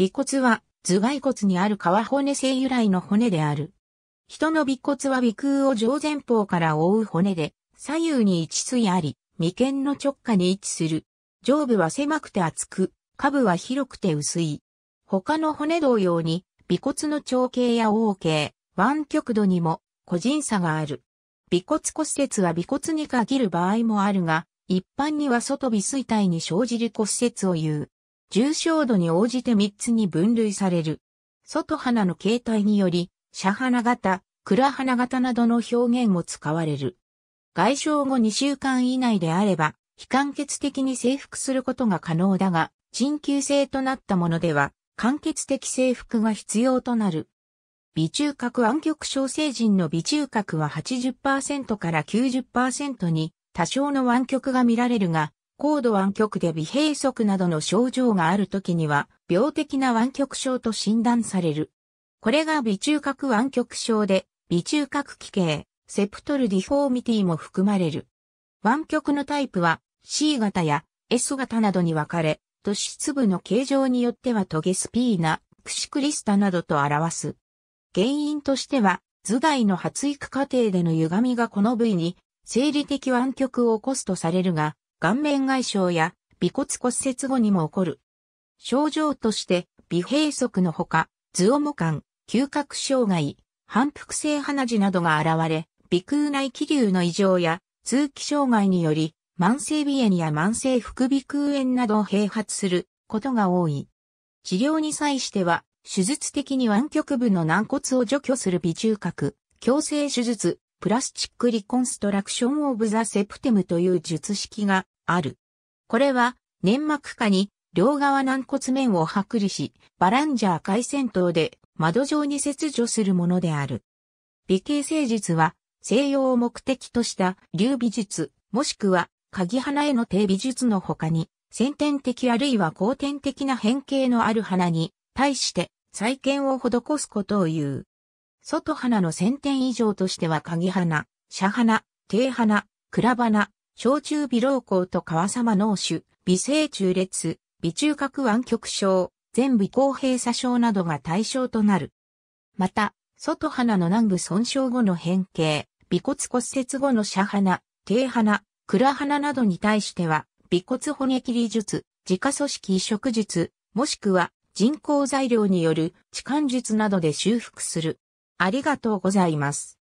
尾骨は頭蓋骨にある皮骨性由来の骨である。人の尾骨は尾腔を上前方から覆う骨で、左右に一対あり、眉間の直下に位置する。上部は狭くて厚く、下部は広くて薄い。他の骨同様に、尾骨の長径や横径、湾曲度にも個人差がある。尾骨骨折は尾骨に限る場合もあるが、一般には外尾衰体に生じる骨折を言う。重症度に応じて3つに分類される。外花の形態により、遮花型、蔵花型などの表現も使われる。外傷後2週間以内であれば、非完結的に征服することが可能だが、鎮急性となったものでは、完結的征服が必要となる。微中核暗極症成人の微中核は80%から90%に多少の湾曲が見られるが、高度湾曲で微閉塞などの症状がある時には、病的な湾曲症と診断される。これが微中核湾曲症で、微中核奇形、セプトルディフォーミティも含まれる。湾曲のタイプは C 型や S 型などに分かれ、都市粒の形状によってはトゲスピーナ、クシクリスタなどと表す。原因としては、頭蓋の発育過程での歪みがこの部位に生理的湾曲を起こすとされるが、顔面外傷や尾骨骨折後にも起こる。症状として、微閉塞のほか、頭重感、嗅覚障害、反復性鼻血などが現れ、鼻腔内気流の異常や通気障害により、慢性鼻炎や慢性副鼻腔炎などを併発することが多い。治療に際しては、手術的に湾曲部の軟骨を除去する微中核、矯正手術、プラスチックリコンストラクションオブザセプテムという術式がある。これは粘膜下に両側軟骨面を剥離し、バランジャー回線灯で窓状に切除するものである。美形成術は西洋を目的とした流美術、もしくは鍵花への低美術の他に、先天的あるいは後天的な変形のある花に対して再建を施すことを言う。外花の1000点以上としては鍵花、斜花、低花、倉花、小中微老孔と川様脳種、微生中列、微中核湾曲症、全微公平差症などが対象となる。また、外花の南部損傷後の変形、尾骨骨折後の斜花、低花、倉花などに対しては、尾骨骨切り術、自家組織移植術、もしくは人工材料による置換術などで修復する。ありがとうございます。